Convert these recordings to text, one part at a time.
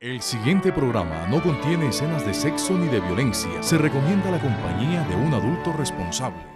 El siguiente programa no contiene escenas de sexo ni de violencia. Se recomienda la compañía de un adulto responsable.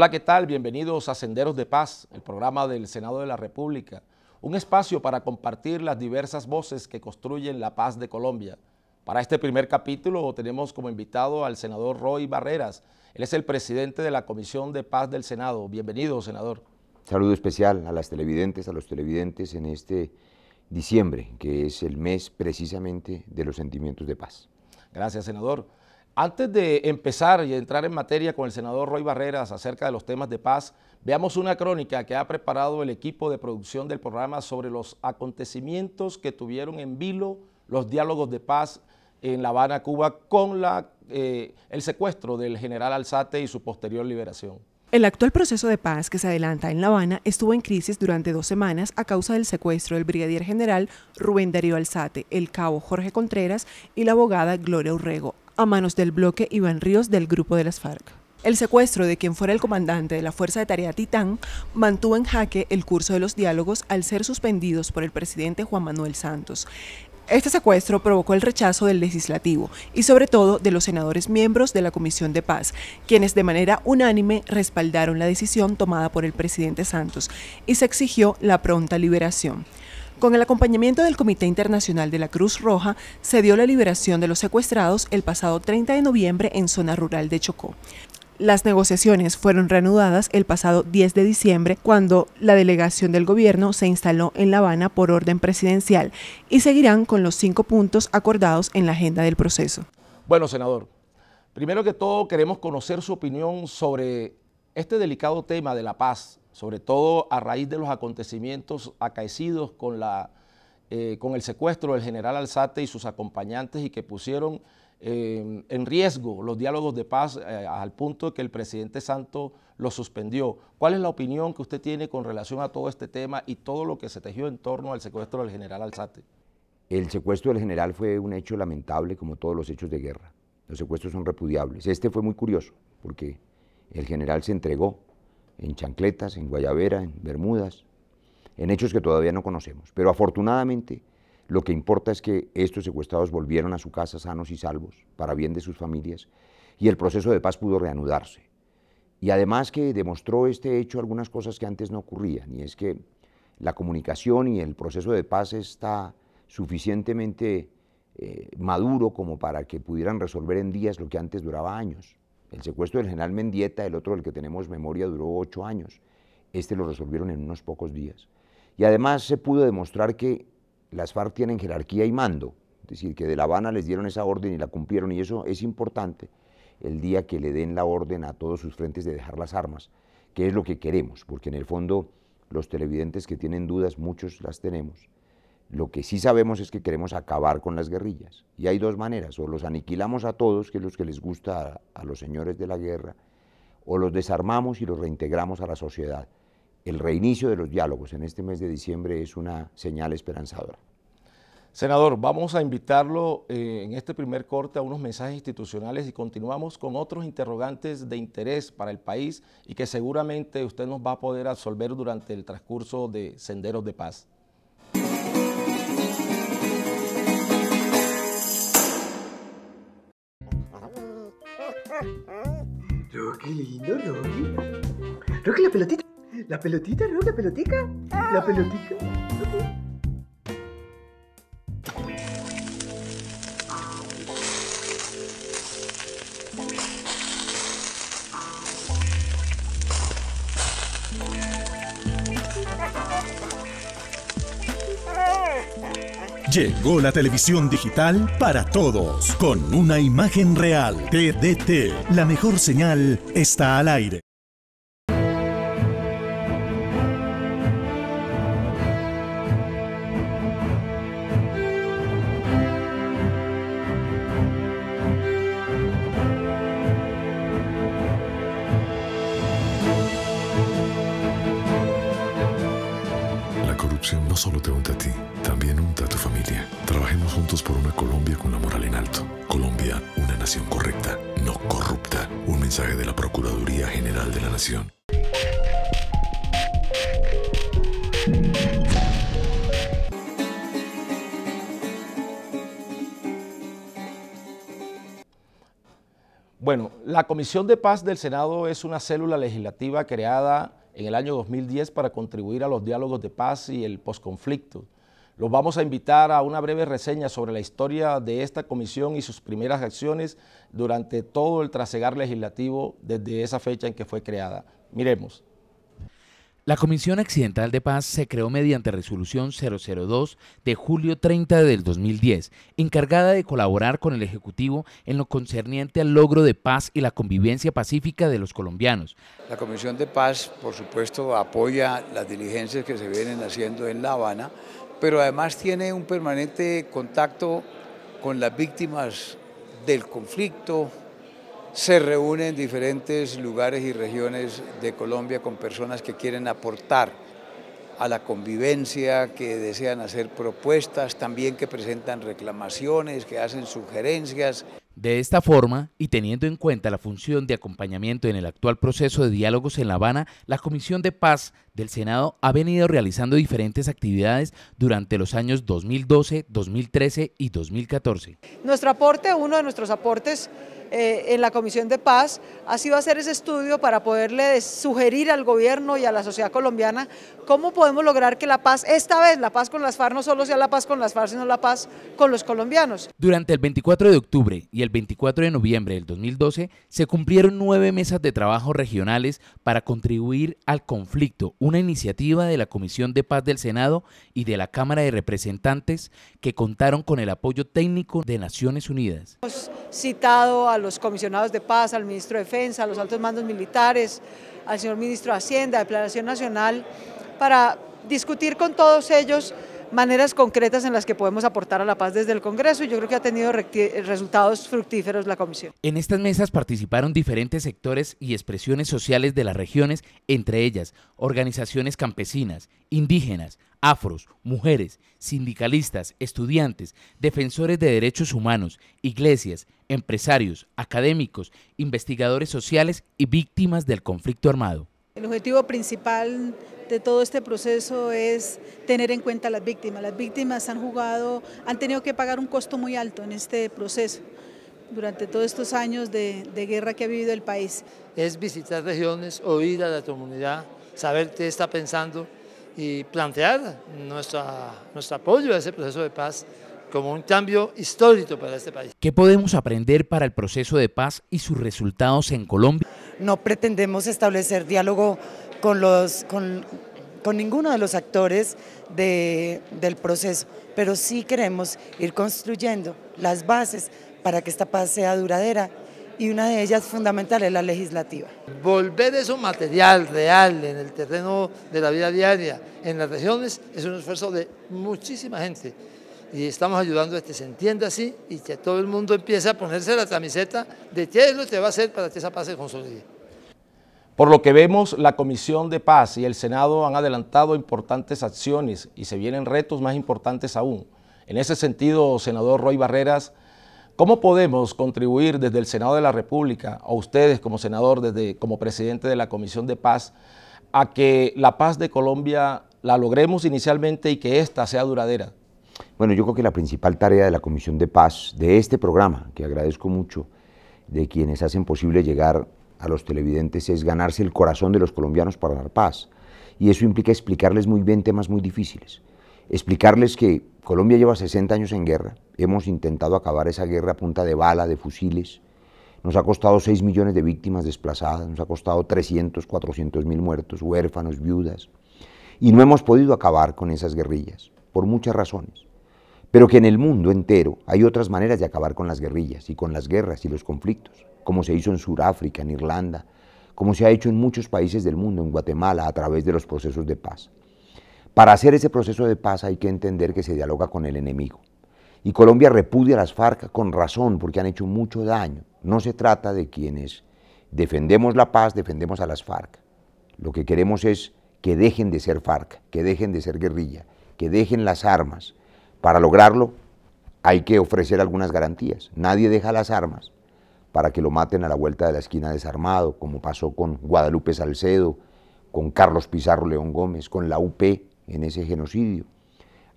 Hola, ¿qué tal? Bienvenidos a Senderos de Paz, el programa del Senado de la República, un espacio para compartir las diversas voces que construyen la paz de Colombia. Para este primer capítulo tenemos como invitado al senador Roy Barreras. Él es el presidente de la Comisión de Paz del Senado. Bienvenido, senador. Saludo especial a las televidentes, a los televidentes en este diciembre, que es el mes precisamente de los sentimientos de paz. Gracias, senador. Antes de empezar y entrar en materia con el senador Roy Barreras acerca de los temas de paz, veamos una crónica que ha preparado el equipo de producción del programa sobre los acontecimientos que tuvieron en vilo los diálogos de paz en La Habana, Cuba, con eh, el secuestro del general Alzate y su posterior liberación. El actual proceso de paz que se adelanta en La Habana estuvo en crisis durante dos semanas a causa del secuestro del brigadier general Rubén Darío Alzate, el cabo Jorge Contreras y la abogada Gloria Urrego, a manos del bloque Iván Ríos del grupo de las FARC. El secuestro de quien fuera el comandante de la Fuerza de Tarea Titán mantuvo en jaque el curso de los diálogos al ser suspendidos por el presidente Juan Manuel Santos. Este secuestro provocó el rechazo del legislativo y sobre todo de los senadores miembros de la Comisión de Paz, quienes de manera unánime respaldaron la decisión tomada por el presidente Santos y se exigió la pronta liberación. Con el acompañamiento del Comité Internacional de la Cruz Roja, se dio la liberación de los secuestrados el pasado 30 de noviembre en zona rural de Chocó. Las negociaciones fueron reanudadas el pasado 10 de diciembre cuando la delegación del gobierno se instaló en La Habana por orden presidencial y seguirán con los cinco puntos acordados en la agenda del proceso. Bueno, senador, primero que todo queremos conocer su opinión sobre este delicado tema de la paz sobre todo a raíz de los acontecimientos acaecidos con, la, eh, con el secuestro del general Alzate y sus acompañantes y que pusieron eh, en riesgo los diálogos de paz eh, al punto de que el presidente Santos los suspendió. ¿Cuál es la opinión que usted tiene con relación a todo este tema y todo lo que se tejió en torno al secuestro del general Alzate? El secuestro del general fue un hecho lamentable como todos los hechos de guerra. Los secuestros son repudiables. Este fue muy curioso porque el general se entregó en chancletas, en guayabera, en bermudas, en hechos que todavía no conocemos. Pero afortunadamente lo que importa es que estos secuestrados volvieron a su casa sanos y salvos, para bien de sus familias, y el proceso de paz pudo reanudarse. Y además que demostró este hecho algunas cosas que antes no ocurrían, y es que la comunicación y el proceso de paz está suficientemente eh, maduro como para que pudieran resolver en días lo que antes duraba años. El secuestro del general Mendieta, el otro del que tenemos memoria, duró ocho años. Este lo resolvieron en unos pocos días. Y además se pudo demostrar que las FARC tienen jerarquía y mando, es decir, que de La Habana les dieron esa orden y la cumplieron, y eso es importante el día que le den la orden a todos sus frentes de dejar las armas, que es lo que queremos, porque en el fondo los televidentes que tienen dudas, muchos las tenemos, lo que sí sabemos es que queremos acabar con las guerrillas. Y hay dos maneras, o los aniquilamos a todos, que es lo que les gusta a, los señores de la guerra, o los desarmamos y los reintegramos a la sociedad. El reinicio de los diálogos en este mes de diciembre es una señal esperanzadora. Senador, vamos a invitarlo eh, en este primer corte a unos mensajes institucionales y continuamos con otros interrogantes de interés para el país y que seguramente usted nos va a poder absolver durante el transcurso de Senderos de Paz. Roque lindo, Rocky. Rocky, la pelotita. ¿La pelotita, Rocky? ¿La pelotica? ¿La ah. pelotica? Llegó la televisión digital para todos, con una imagen real. TDT, la mejor señal, está al aire. Trabajemos juntos por una Colombia con la moral en alto. Colombia, una nación correcta, no corrupta. Un mensaje de la Procuraduría General de la Nación. Bueno, la Comisión de Paz del Senado es una célula legislativa creada en el año 2010 para contribuir a los diálogos de paz y el posconflicto. Los vamos a invitar a una breve reseña sobre la historia de esta comisión y sus primeras acciones durante todo el trasegar legislativo desde esa fecha en que fue creada. Miremos. La Comisión Accidental de Paz se creó mediante resolución 002 de julio 30 del 2010, encargada de colaborar con el Ejecutivo en lo concerniente al logro de paz y la convivencia pacífica de los colombianos. La Comisión de Paz, por supuesto, apoya las diligencias que se vienen haciendo en La Habana pero además tiene un permanente contacto con las víctimas del conflicto, se reúne en diferentes lugares y regiones de Colombia con personas que quieren aportar a la convivencia, que desean hacer propuestas, también que presentan reclamaciones, que hacen sugerencias. De esta forma, y teniendo en cuenta la función de acompañamiento en el actual proceso de diálogos en La Habana, la Comisión de Paz del Senado ha venido realizando diferentes actividades durante los años 2012, 2013 y 2014. Nuestro aporte, uno de nuestros aportes eh, en la Comisión de Paz ha sido hacer ese estudio para poderle sugerir al gobierno y a la sociedad colombiana cómo podemos lograr que la paz, esta vez la paz con las FARC no solo sea la paz con las FARC, sino la paz con los colombianos. Durante el 24 de octubre y el 24 de noviembre del 2012 se cumplieron nueve mesas de trabajo regionales para contribuir al conflicto, una iniciativa de la Comisión de Paz del Senado y de la Cámara de Representantes que contaron con el apoyo técnico de Naciones Unidas. Hemos citado a los comisionados de paz, al ministro de Defensa, a los altos mandos militares, al señor ministro de Hacienda, de Planación Nacional, para discutir con todos ellos maneras concretas en las que podemos aportar a la paz desde el Congreso y yo creo que ha tenido resultados fructíferos la Comisión. En estas mesas participaron diferentes sectores y expresiones sociales de las regiones, entre ellas organizaciones campesinas, indígenas, afros, mujeres, sindicalistas, estudiantes, defensores de derechos humanos, iglesias, empresarios, académicos, investigadores sociales y víctimas del conflicto armado. El objetivo principal de todo este proceso es tener en cuenta a las víctimas. Las víctimas han jugado, han tenido que pagar un costo muy alto en este proceso durante todos estos años de, guerra que ha vivido el país. Es visitar regiones, oír a la comunidad, saber qué está pensando y plantear nuestra, nuestro apoyo a ese proceso de paz como un cambio histórico para este país. ¿Qué podemos aprender para el proceso de paz y sus resultados en Colombia? no pretendemos establecer diálogo con, los, con, ninguno de los actores del proceso, pero sí queremos ir construyendo las bases para que esta paz sea duradera y una de ellas fundamental es la legislativa. Volver eso material, real, en el terreno de la vida diaria, en las regiones, es un esfuerzo de muchísima gente y estamos ayudando a que se entienda así y que todo el mundo empiece a ponerse la camiseta de qué es lo que va a hacer para que esa paz se consolide. Por lo que vemos, la Comisión de Paz y el Senado han adelantado importantes acciones y se vienen retos más importantes aún. En ese sentido, senador Roy Barreras, ¿cómo podemos contribuir desde el Senado de la República o ustedes como senador, desde, como presidente de la Comisión de Paz, a que la paz de Colombia la logremos inicialmente y que ésta sea duradera? Bueno, yo creo que la principal tarea de la Comisión de Paz, de este programa, que agradezco mucho, de quienes hacen posible llegar a los televidentes, es ganarse el corazón de los colombianos para dar paz. Y eso implica explicarles muy bien temas muy difíciles. Explicarles que Colombia lleva 60 años en guerra, hemos intentado acabar esa guerra a punta de bala, de fusiles, nos ha costado 6 millones de víctimas desplazadas, nos ha costado 300, 400 mil muertos, huérfanos, viudas, y no hemos podido acabar con esas guerrillas, por muchas razones pero que en el mundo entero hay otras maneras de acabar con las guerrillas y con las guerras y los conflictos, como se hizo en Sudáfrica, en Irlanda, como se ha hecho en muchos países del mundo, en Guatemala, a través de los procesos de paz. Para hacer ese proceso de paz hay que entender que se dialoga con el enemigo. Y Colombia repudia a las FARC con razón, porque han hecho mucho daño. No se trata de quienes defendemos la paz, defendemos a las FARC. Lo que queremos es que dejen de ser FARC, que dejen de ser guerrilla, que dejen las armas, para lograrlo hay que ofrecer algunas garantías. Nadie deja las armas para que lo maten a la vuelta de la esquina desarmado, como pasó con Guadalupe Salcedo, con Carlos Pizarro León Gómez, con la UP en ese genocidio.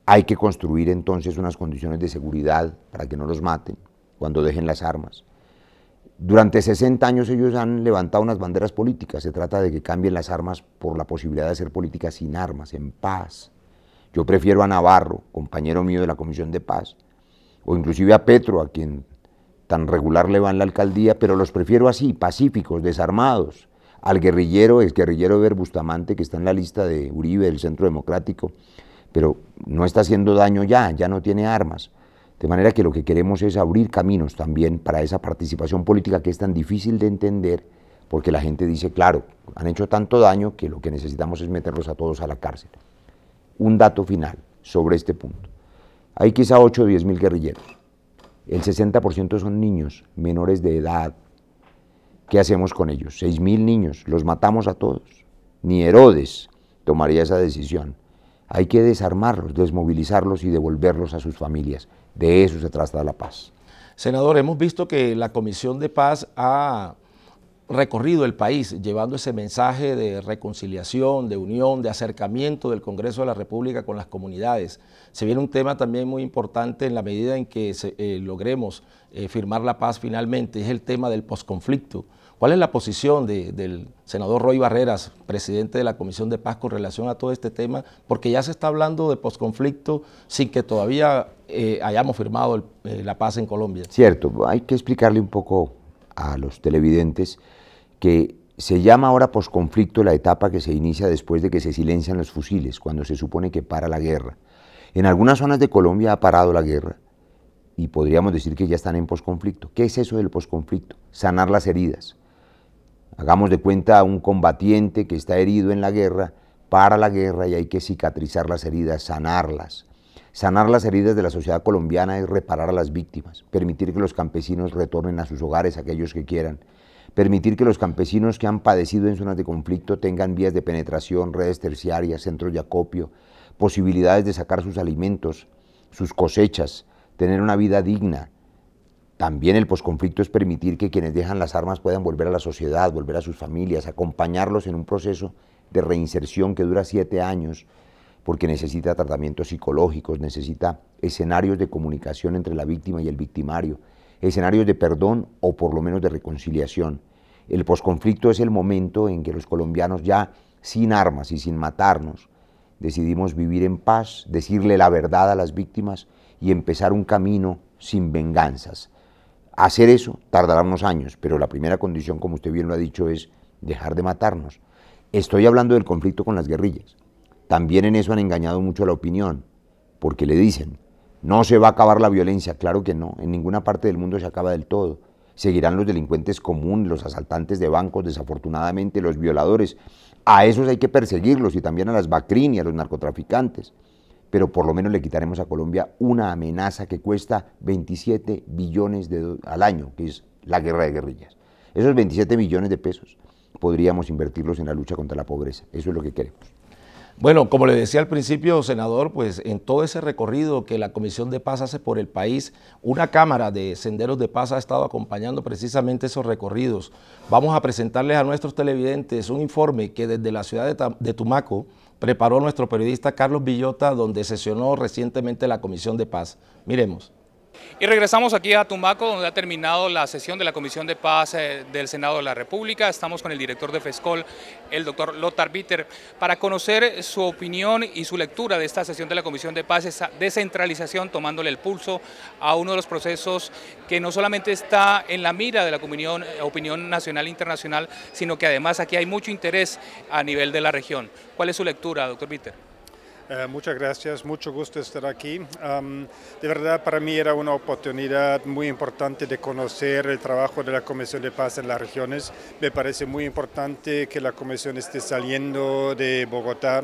Hay que construir entonces unas condiciones de seguridad para que no los maten cuando dejen las armas. Durante 60 años ellos han levantado unas banderas políticas. Se trata de que cambien las armas por la posibilidad de hacer política sin armas, en paz, yo prefiero a Navarro, compañero mío de la Comisión de Paz, o inclusive a Petro, a quien tan regular le va en la alcaldía, pero los prefiero así, pacíficos, desarmados, al guerrillero, es guerrillero Ver Bustamante, que está en la lista de Uribe del Centro Democrático, pero no está haciendo daño ya, ya no tiene armas. De manera que lo que queremos es abrir caminos también para esa participación política que es tan difícil de entender, porque la gente dice, claro, han hecho tanto daño que lo que necesitamos es meterlos a todos a la cárcel un dato final sobre este punto. Hay quizá 8 o 10 mil guerrilleros. El 60% son niños menores de edad. ¿Qué hacemos con ellos? 6 mil niños, los matamos a todos. Ni Herodes tomaría esa decisión. Hay que desarmarlos, desmovilizarlos y devolverlos a sus familias. De eso se trata la paz. Senador, hemos visto que la Comisión de Paz ha recorrido el país llevando ese mensaje de reconciliación, de unión, de acercamiento del Congreso de la República con las comunidades. Se viene un tema también muy importante en la medida en que eh, logremos eh, firmar la paz finalmente, es el tema del posconflicto. ¿Cuál es la posición del senador Roy Barreras, presidente de la Comisión de Paz, con relación a todo este tema? Porque ya se está hablando de posconflicto sin que todavía eh, hayamos firmado la paz en Colombia. Cierto, hay que explicarle un poco a los televidentes que se llama ahora posconflicto la etapa que se inicia después de que se silencian los fusiles, cuando se supone que para la guerra. En algunas zonas de Colombia ha parado la guerra y podríamos decir que ya están en posconflicto. ¿Qué es eso del posconflicto? Sanar las heridas. Hagamos de cuenta a un combatiente que está herido en la guerra, para la guerra y hay que cicatrizar las heridas, sanarlas. Sanar las heridas de la sociedad colombiana es reparar a las víctimas, permitir que los campesinos retornen a sus hogares, aquellos que quieran, permitir que los campesinos que han padecido en zonas de conflicto tengan vías de penetración, redes terciarias, centros de acopio, posibilidades de sacar sus alimentos, sus cosechas, tener una vida digna. También el posconflicto es permitir que quienes dejan las armas puedan volver a la sociedad, volver a sus familias, acompañarlos en un proceso de reinserción que dura siete años, porque necesita tratamientos psicológicos, necesita escenarios de comunicación entre la víctima y el victimario, escenarios de perdón o por lo menos de reconciliación. El posconflicto es el momento en que los colombianos ya sin armas y sin matarnos decidimos vivir en paz, decirle la verdad a las víctimas y empezar un camino sin venganzas. Hacer eso tardará unos años, pero la primera condición, como usted bien lo ha dicho, es dejar de matarnos. Estoy hablando del conflicto con las guerrillas. También en eso han engañado mucho a la opinión, porque le dicen, no se va a acabar la violencia, claro que no, en ninguna parte del mundo se acaba del todo. Seguirán los delincuentes comunes, los asaltantes de bancos, desafortunadamente, los violadores. A esos hay que perseguirlos y también a las BACRIN y a los narcotraficantes. Pero por lo menos le quitaremos a Colombia una amenaza que cuesta 27 billones de al año, que es la guerra de guerrillas. Esos 27 billones de pesos podríamos invertirlos en la lucha contra la pobreza. Eso es lo que queremos. Bueno, como le decía al principio, senador, pues en todo ese recorrido que la Comisión de Paz hace por el país, una Cámara de Senderos de Paz ha estado acompañando precisamente esos recorridos. Vamos a presentarles a nuestros televidentes un informe que desde la ciudad de, Tumaco preparó nuestro periodista Carlos Villota, donde sesionó recientemente la Comisión de Paz. Miremos. Y regresamos aquí a Tumaco, donde ha terminado la sesión de la Comisión de Paz eh, del Senado de la República. Estamos con el director de FESCOL, el doctor Lothar Bitter, para conocer su opinión y su lectura de esta sesión de la Comisión de Paz, esa descentralización, tomándole el pulso a uno de los procesos que no solamente está en la mira de la opinión, eh, opinión nacional e internacional, sino que además aquí hay mucho interés a nivel de la región. ¿Cuál es su lectura, doctor Bitter? Eh, muchas gracias, mucho gusto estar aquí. de verdad, para mí era una oportunidad muy importante de conocer el trabajo de la Comisión de Paz en las regiones. Me parece muy importante que la Comisión esté saliendo de Bogotá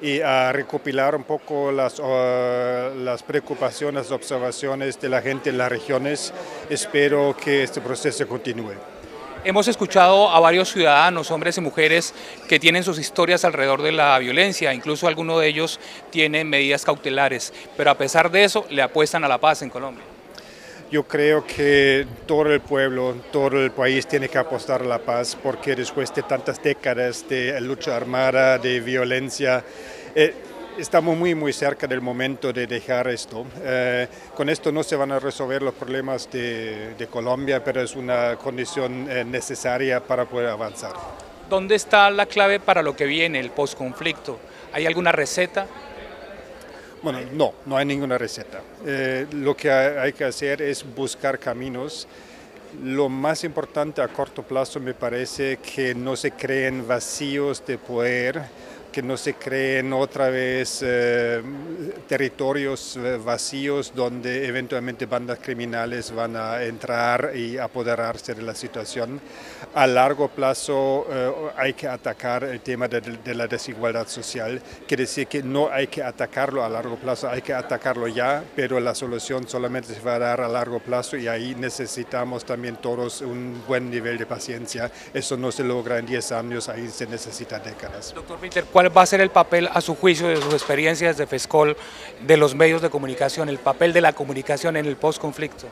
y a recopilar un poco las, las preocupaciones, las observaciones de la gente en las regiones. Espero que este proceso continúe. Hemos escuchado a varios ciudadanos, hombres y mujeres, que tienen sus historias alrededor de la violencia, incluso algunos de ellos tienen medidas cautelares, pero a pesar de eso le apuestan a la paz en Colombia. Yo creo que todo el pueblo, todo el país tiene que apostar a la paz porque después de tantas décadas de lucha armada, de violencia, eh, Estamos muy, muy cerca del momento de dejar esto. Eh, con esto no se van a resolver los problemas de, Colombia, pero es una condición eh, necesaria para poder avanzar. ¿Dónde está la clave para lo que viene, el posconflicto? ¿Hay alguna receta? Bueno, no, no hay ninguna receta. Eh, lo que hay que hacer es buscar caminos. Lo más importante a corto plazo me parece que no se creen vacíos de poder que no se creen otra vez eh, territorios eh, vacíos donde eventualmente bandas criminales van a entrar y apoderarse de la situación. A largo plazo eh, hay que atacar el tema de, la desigualdad social, quiere decir que no hay que atacarlo a largo plazo, hay que atacarlo ya, pero la solución solamente se va a dar a largo plazo y ahí necesitamos también todos un buen nivel de paciencia. Eso no se logra en 10 años, ahí se necesita décadas. Doctor cuál va a ser el papel a su juicio de sus experiencias de FESCOL, de los medios de comunicación, el papel de la comunicación en el postconflicto.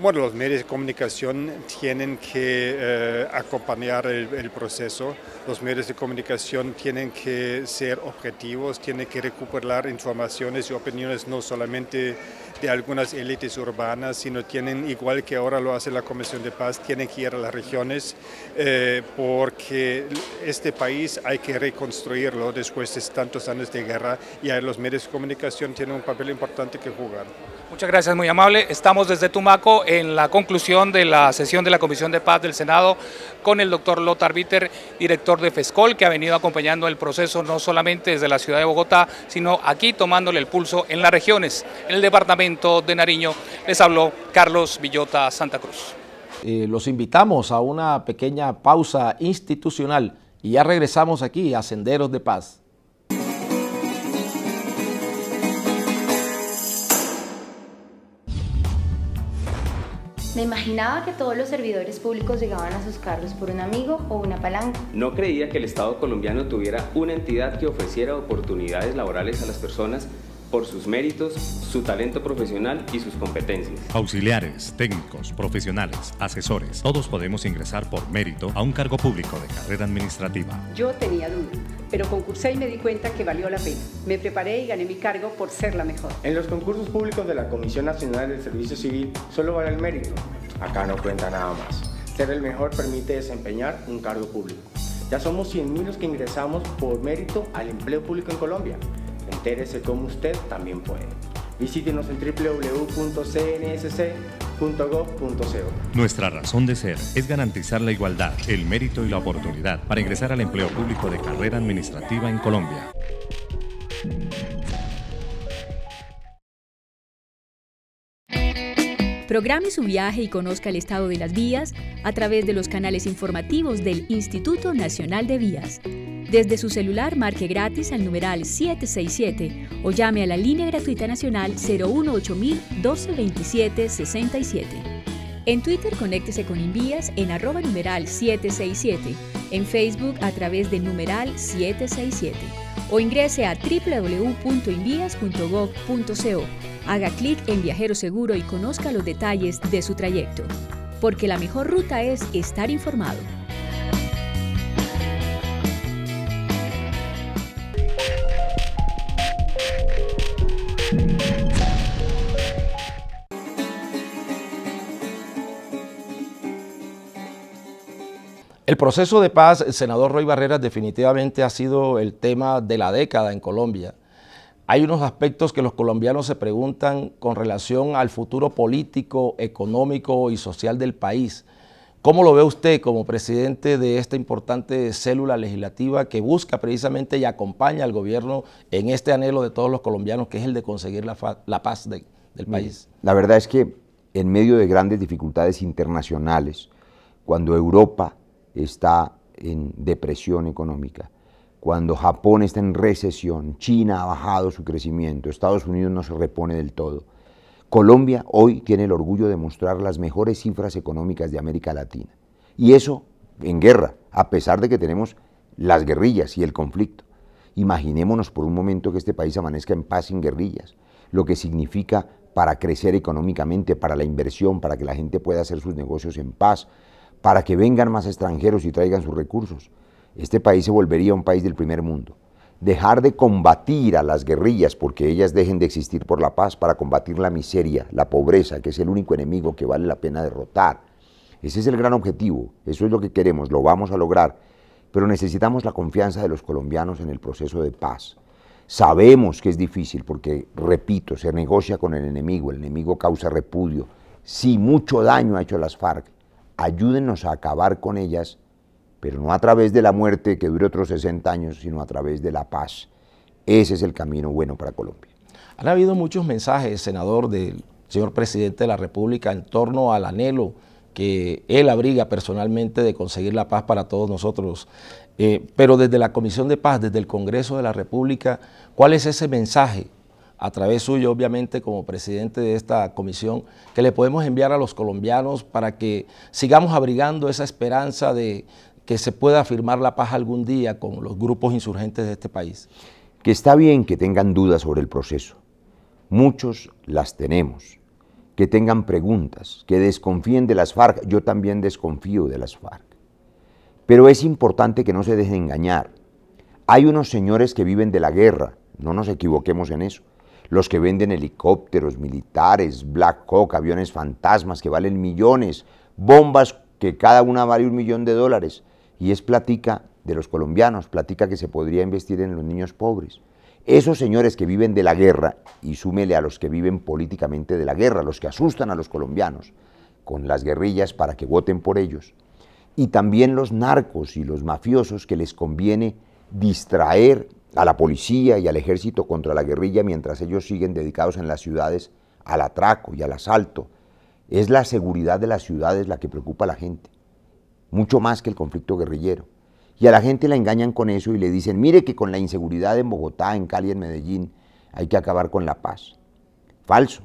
Bueno, los medios de comunicación tienen que eh, acompañar el, proceso, los medios de comunicación tienen que ser objetivos, tienen que recuperar informaciones y opiniones no solamente de algunas élites urbanas, sino tienen, igual que ahora lo hace la Comisión de Paz, tienen que ir a las regiones eh, porque este país hay que reconstruirlo después de tantos años de guerra y los medios de comunicación tienen un papel importante que jugar. Muchas gracias, muy amable. Estamos desde Tumaco en la conclusión de la sesión de la Comisión de Paz del Senado con el doctor Lothar Bitter, director de FESCOL, que ha venido acompañando el proceso no solamente desde la ciudad de Bogotá, sino aquí tomándole el pulso en las regiones. En el departamento de Nariño les habló Carlos Villota Santa Cruz. Eh, los invitamos a una pequeña pausa institucional y ya regresamos aquí a Senderos de Paz. Me imaginaba que todos los servidores públicos llegaban a sus carros por un amigo o una palanca. No creía que el Estado colombiano tuviera una entidad que ofreciera oportunidades laborales a las personas por sus méritos, su talento profesional y sus competencias. Auxiliares, técnicos, profesionales, asesores, todos podemos ingresar por mérito a un cargo público de carrera administrativa. Yo tenía duda, pero concursé y me di cuenta que valió la pena. Me preparé y gané mi cargo por ser la mejor. En los concursos públicos de la Comisión Nacional del Servicio Civil solo vale el mérito. Acá no cuenta nada más. Ser el mejor permite desempeñar un cargo público. Ya somos 100.000 los que ingresamos por mérito al empleo público en Colombia. Entérese como usted también puede. Visítenos en www.cnsc.gov.co. Nuestra razón de ser es garantizar la igualdad, el mérito y la oportunidad para ingresar al empleo público de carrera administrativa en Colombia. Programe su viaje y conozca el estado de las vías a través de los canales informativos del Instituto Nacional de Vías. Desde su celular marque gratis al numeral 767 o llame a la línea gratuita nacional 018000 1227 En Twitter conéctese con Invías en arroba numeral 767, en Facebook a través de numeral 767 o ingrese a www.invías.gov.co. Haga clic en Viajero Seguro y conozca los detalles de su trayecto, porque la mejor ruta es estar informado. El proceso de paz, el senador Roy Barreras, definitivamente ha sido el tema de la década en Colombia. Hay unos aspectos que los colombianos se preguntan con relación al futuro político, económico y social del país. ¿Cómo lo ve usted como presidente de esta importante célula legislativa que busca precisamente y acompaña al gobierno en este anhelo de todos los colombianos, que es el de conseguir la, paz del mm, país? La verdad es que en medio de grandes dificultades internacionales, cuando Europa está en depresión económica, cuando Japón está en recesión, China ha bajado su crecimiento, Estados Unidos no se repone del todo. Colombia hoy tiene el orgullo de mostrar las mejores cifras económicas de América Latina. Y eso en guerra, a pesar de que tenemos las guerrillas y el conflicto. Imaginémonos por un momento que este país amanezca en paz sin guerrillas, lo que significa para crecer económicamente, para la inversión, para que la gente pueda hacer sus negocios en paz, para que vengan más extranjeros y traigan sus recursos. Este país se volvería un país del primer mundo. Dejar de combatir a las guerrillas porque ellas dejen de existir por la paz para combatir la miseria, la pobreza, que es el único enemigo que vale la pena derrotar. Ese es el gran objetivo, eso es lo que queremos, lo vamos a lograr, pero necesitamos la confianza de los colombianos en el proceso de paz. Sabemos que es difícil porque, repito, se negocia con el enemigo, el enemigo causa repudio. Si mucho daño ha hecho las FARC, ayúdenos a acabar con ellas, pero no a través de la muerte que dure otros 60 años, sino a través de la paz. Ese es el camino bueno para Colombia. Han habido muchos mensajes, senador, del señor presidente de la República en torno al anhelo que él abriga personalmente de conseguir la paz para todos nosotros. Eh, pero desde la Comisión de Paz, desde el Congreso de la República, ¿cuál es ese mensaje a través suyo, obviamente, como presidente de esta comisión, que le podemos enviar a los colombianos para que sigamos abrigando esa esperanza de que se pueda firmar la paz algún día con los grupos insurgentes de este país. Que está bien que tengan dudas sobre el proceso. Muchos las tenemos. Que tengan preguntas, que desconfíen de las FARC. Yo también desconfío de las FARC. Pero es importante que no se dejen engañar. Hay unos señores que viven de la guerra, no nos equivoquemos en eso los que venden helicópteros, militares, Black Hawk, aviones fantasmas que valen millones, bombas que cada una vale un millón de dólares. Y es platica de los colombianos, platica que se podría investir en los niños pobres. Esos señores que viven de la guerra, y súmele a los que viven políticamente de la guerra, los que asustan a los colombianos con las guerrillas para que voten por ellos, y también los narcos y los mafiosos que les conviene distraer a la policía y al ejército contra la guerrilla mientras ellos siguen dedicados en las ciudades al atraco y al asalto. Es la seguridad de las ciudades la que preocupa a la gente, mucho más que el conflicto guerrillero. Y a la gente la engañan con eso y le dicen, mire que con la inseguridad en Bogotá, en Cali, en Medellín, hay que acabar con la paz. Falso.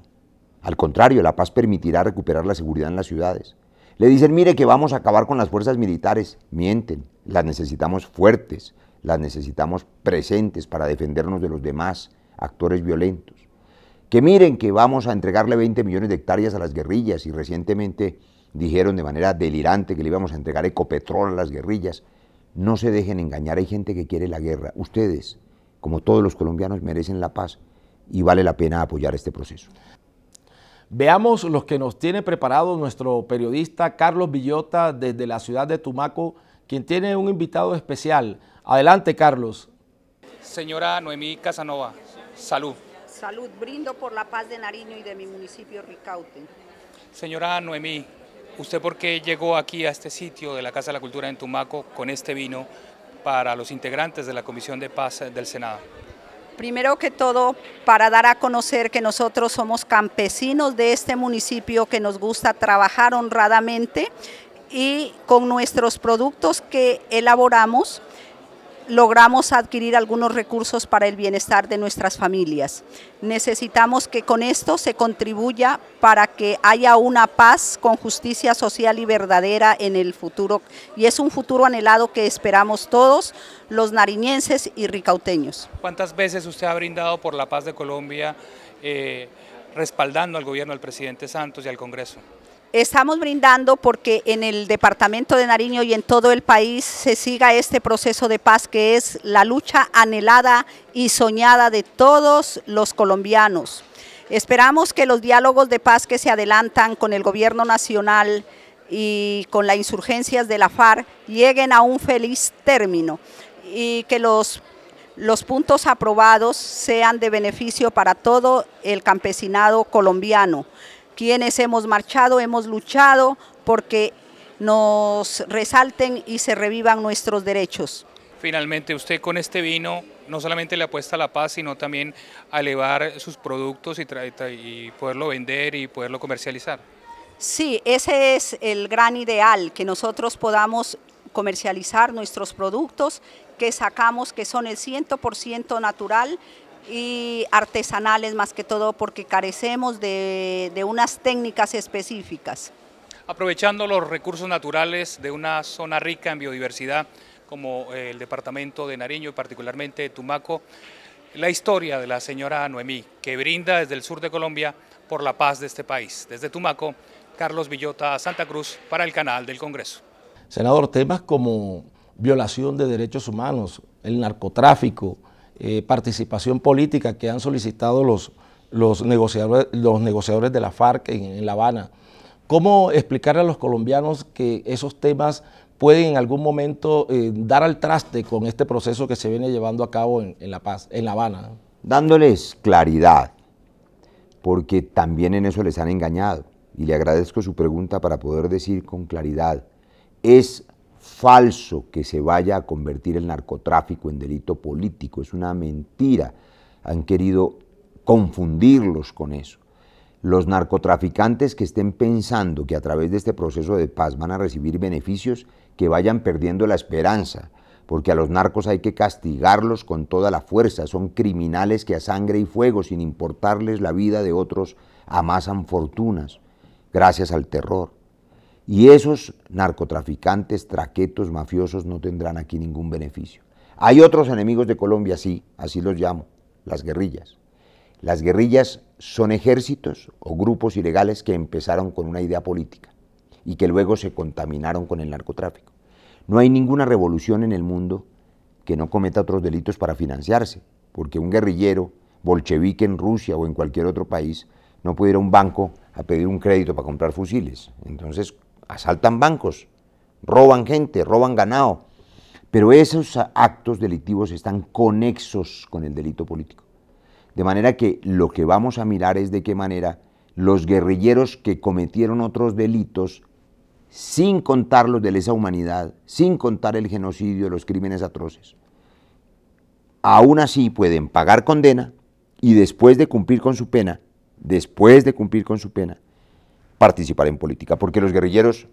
Al contrario, la paz permitirá recuperar la seguridad en las ciudades. Le dicen, mire que vamos a acabar con las fuerzas militares. Mienten, las necesitamos fuertes, las necesitamos presentes para defendernos de los demás actores violentos. Que miren que vamos a entregarle 20 millones de hectáreas a las guerrillas y recientemente dijeron de manera delirante que le íbamos a entregar ecopetrol a las guerrillas. No se dejen engañar, hay gente que quiere la guerra. Ustedes, como todos los colombianos, merecen la paz y vale la pena apoyar este proceso. Veamos los que nos tiene preparado nuestro periodista Carlos Villota desde la ciudad de Tumaco, quien tiene un invitado especial Adelante, Carlos. Señora Noemí Casanova, salud. Salud, brindo por la paz de Nariño y de mi municipio Ricaute. Señora Noemí, ¿usted por qué llegó aquí a este sitio de la Casa de la Cultura en Tumaco con este vino para los integrantes de la Comisión de Paz del Senado? Primero que todo, para dar a conocer que nosotros somos campesinos de este municipio que nos gusta trabajar honradamente y con nuestros productos que elaboramos logramos adquirir algunos recursos para el bienestar de nuestras familias. Necesitamos que con esto se contribuya para que haya una paz con justicia social y verdadera en el futuro y es un futuro anhelado que esperamos todos los nariñenses y ricauteños. ¿Cuántas veces usted ha brindado por la paz de Colombia eh, respaldando al gobierno del presidente Santos y al Congreso? Estamos brindando porque en el departamento de Nariño y en todo el país se siga este proceso de paz que es la lucha anhelada y soñada de todos los colombianos. Esperamos que los diálogos de paz que se adelantan con el gobierno nacional y con las insurgencias de la FARC lleguen a un feliz término y que los los puntos aprobados sean de beneficio para todo el campesinado colombiano quienes hemos marchado, hemos luchado porque nos resalten y se revivan nuestros derechos. Finalmente, usted con este vino no solamente le apuesta a la paz, sino también a elevar sus productos y, poderlo vender y poderlo comercializar. Sí, ese es el gran ideal, que nosotros podamos comercializar nuestros productos que sacamos, que son el 100% natural y artesanales más que todo porque carecemos de, unas técnicas específicas. Aprovechando los recursos naturales de una zona rica en biodiversidad como eh, el departamento de Nariño y particularmente Tumaco, la historia de la señora Noemí, que brinda desde el sur de Colombia por la paz de este país. Desde Tumaco, Carlos Villota, Santa Cruz, para el canal del Congreso. Senador, temas como violación de derechos humanos, el narcotráfico, eh, participación política que han solicitado los, los, negociadores, los negociadores de la FARC en, La Habana. ¿Cómo explicarle a los colombianos que esos temas pueden en algún momento eh, dar al traste con este proceso que se viene llevando a cabo en, La Paz, en La Habana? Dándoles claridad, porque también en eso les han engañado. Y le agradezco su pregunta para poder decir con claridad, es falso que se vaya a convertir el narcotráfico en delito político, es una mentira. Han querido confundirlos con eso. Los narcotraficantes que estén pensando que a través de este proceso de paz van a recibir beneficios, que vayan perdiendo la esperanza, porque a los narcos hay que castigarlos con toda la fuerza, son criminales que a sangre y fuego, sin importarles la vida de otros, amasan fortunas gracias al terror. Y esos narcotraficantes, traquetos, mafiosos no tendrán aquí ningún beneficio. Hay otros enemigos de Colombia, sí, así los llamo, las guerrillas. Las guerrillas son ejércitos o grupos ilegales que empezaron con una idea política y que luego se contaminaron con el narcotráfico. No hay ninguna revolución en el mundo que no cometa otros delitos para financiarse, porque un guerrillero bolchevique en Rusia o en cualquier otro país no pudiera un banco a pedir un crédito para comprar fusiles. Entonces asaltan bancos, roban gente, roban ganado, pero esos actos delictivos están conexos con el delito político. De manera que lo que vamos a mirar es de qué manera los guerrilleros que cometieron otros delitos, sin contar los de lesa humanidad, sin contar el genocidio, los crímenes atroces, aún así pueden pagar condena y después de cumplir con su pena, después de cumplir con su pena, participar en política, porque los guerrilleros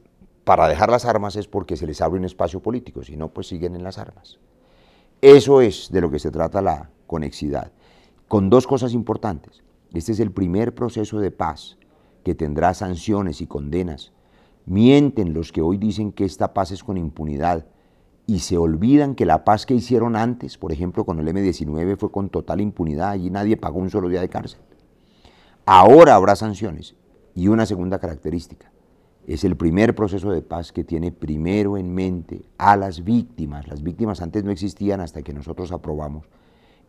para dejar las armas es porque se les abre un espacio político, si no, pues siguen en las armas. Eso es de lo que se trata la conexidad, con dos cosas importantes. Este es el primer proceso de paz que tendrá sanciones y condenas. Mienten los que hoy dicen que esta paz es con impunidad y se olvidan que la paz que hicieron antes, por ejemplo con el M19, fue con total impunidad, y nadie pagó un solo día de cárcel. Ahora habrá sanciones y una segunda característica, es el primer proceso de paz que tiene primero en mente a las víctimas. Las víctimas antes no existían hasta que nosotros aprobamos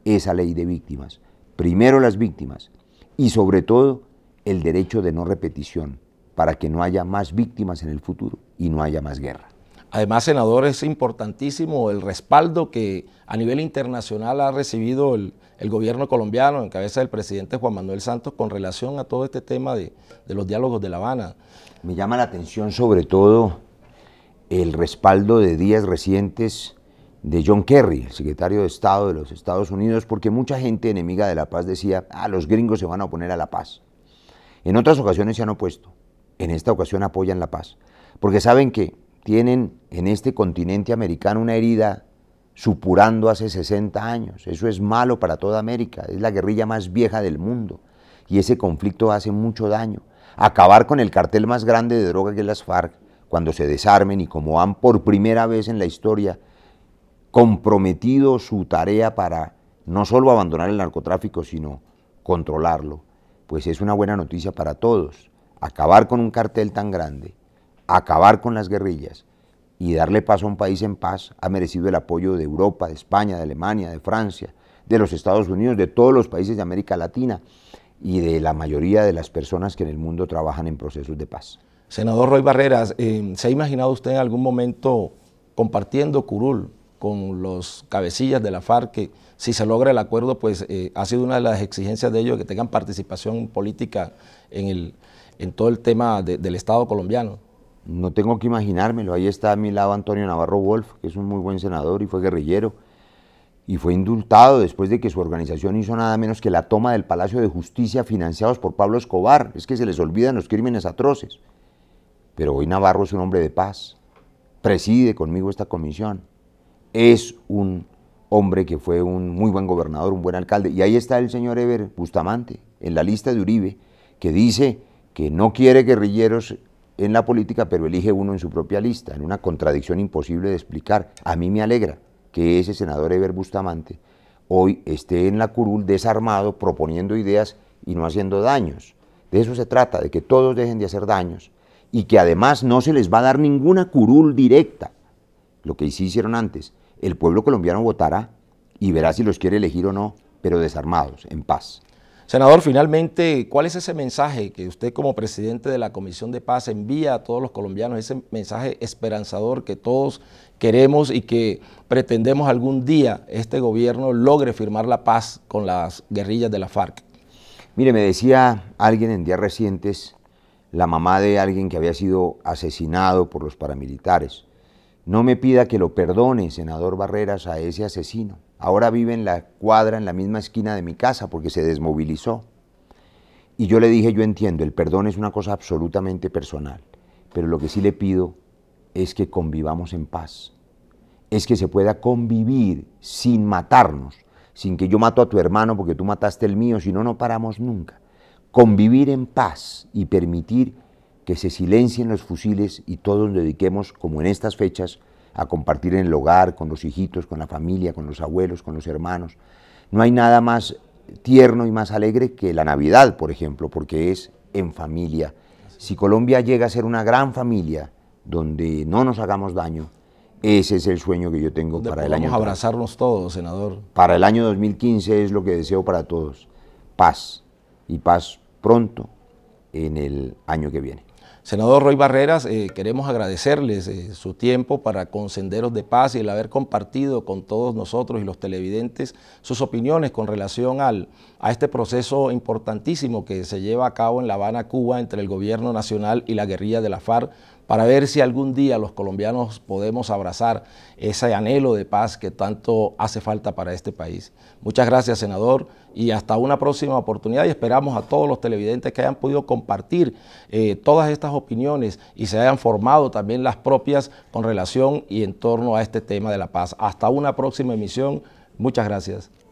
esa ley de víctimas. Primero las víctimas y sobre todo el derecho de no repetición para que no haya más víctimas en el futuro y no haya más guerra. Además, senador, es importantísimo el respaldo que a nivel internacional ha recibido el, el gobierno colombiano en cabeza del presidente Juan Manuel Santos con relación a todo este tema de, los diálogos de La Habana. Me llama la atención sobre todo el respaldo de días recientes de John Kerry, el secretario de Estado de los Estados Unidos, porque mucha gente enemiga de la paz decía, ah, los gringos se van a oponer a la paz. En otras ocasiones se han opuesto, en esta ocasión apoyan la paz, porque saben que tienen en este continente americano una herida supurando hace 60 años. Eso es malo para toda América, es la guerrilla más vieja del mundo y ese conflicto hace mucho daño. Acabar con el cartel más grande de drogas que las FARC, cuando se desarmen y como han por primera vez en la historia comprometido su tarea para no solo abandonar el narcotráfico, sino controlarlo, pues es una buena noticia para todos. Acabar con un cartel tan grande, acabar con las guerrillas, y darle paso a un país en paz ha merecido el apoyo de Europa, de España, de Alemania, de Francia, de los Estados Unidos, de todos los países de América Latina y de la mayoría de las personas que en el mundo trabajan en procesos de paz. Senador Roy Barreras, eh, ¿se ha imaginado usted en algún momento compartiendo curul con los cabecillas de la FARC, que si se logra el acuerdo, pues eh, ha sido una de las exigencias de ellos que tengan participación política en, el, en todo el tema del Estado colombiano no tengo que imaginármelo. Ahí está a mi lado Antonio Navarro Wolf, que es un muy buen senador y fue guerrillero, y fue indultado después de que su organización hizo nada menos que la toma del Palacio de Justicia financiados por Pablo Escobar. Es que se les olvidan los crímenes atroces. Pero hoy Navarro es un hombre de paz, preside conmigo esta comisión, es un hombre que fue un muy buen gobernador, un buen alcalde. Y ahí está el señor Ever Bustamante, en la lista de Uribe, que dice que no quiere guerrilleros en la política, pero elige uno en su propia lista, en una contradicción imposible de explicar. A mí me alegra que ese senador Eber Bustamante hoy esté en la curul desarmado, proponiendo ideas y no haciendo daños. De eso se trata, de que todos dejen de hacer daños y que además no se les va a dar ninguna curul directa, lo que sí hicieron antes. El pueblo colombiano votará y verá si los quiere elegir o no, pero desarmados, en paz. Senador, finalmente, ¿cuál es ese mensaje que usted como presidente de la Comisión de Paz envía a todos los colombianos, ese mensaje esperanzador que todos queremos y que pretendemos algún día este gobierno logre firmar la paz con las guerrillas de la FARC? Mire, me decía alguien en días recientes, la mamá de alguien que había sido asesinado por los paramilitares, no me pida que lo perdone, senador Barreras, a ese asesino ahora vive en la cuadra, en la misma esquina de mi casa, porque se desmovilizó. Y yo le dije, yo entiendo, el perdón es una cosa absolutamente personal, pero lo que sí le pido es que convivamos en paz, es que se pueda convivir sin matarnos, sin que yo mato a tu hermano porque tú mataste el mío, si no, no paramos nunca. Convivir en paz y permitir que se silencien los fusiles y todos dediquemos, como en estas fechas, a compartir en el hogar, con los hijitos, con la familia, con los abuelos, con los hermanos. No hay nada más tierno y más alegre que la Navidad, por ejemplo, porque es en familia. Si Colombia llega a ser una gran familia, donde no nos hagamos daño, ese es el sueño que yo tengo para el año. Vamos a abrazarnos todos, senador. Para el año 2015 es lo que deseo para todos. Paz. Y paz pronto en el año que viene. Senador Roy Barreras, eh, queremos agradecerles eh, su tiempo para con Senderos de Paz y el haber compartido con todos nosotros y los televidentes sus opiniones con relación al, a este proceso importantísimo que se lleva a cabo en La Habana, Cuba, entre el gobierno nacional y la guerrilla de la FARC para ver si algún día los colombianos podemos abrazar ese anhelo de paz que tanto hace falta para este país. Muchas gracias, senador, y hasta una próxima oportunidad y esperamos a todos los televidentes que hayan podido compartir eh, todas estas opiniones y se hayan formado también las propias con relación y en torno a este tema de la paz. Hasta una próxima emisión. Muchas gracias.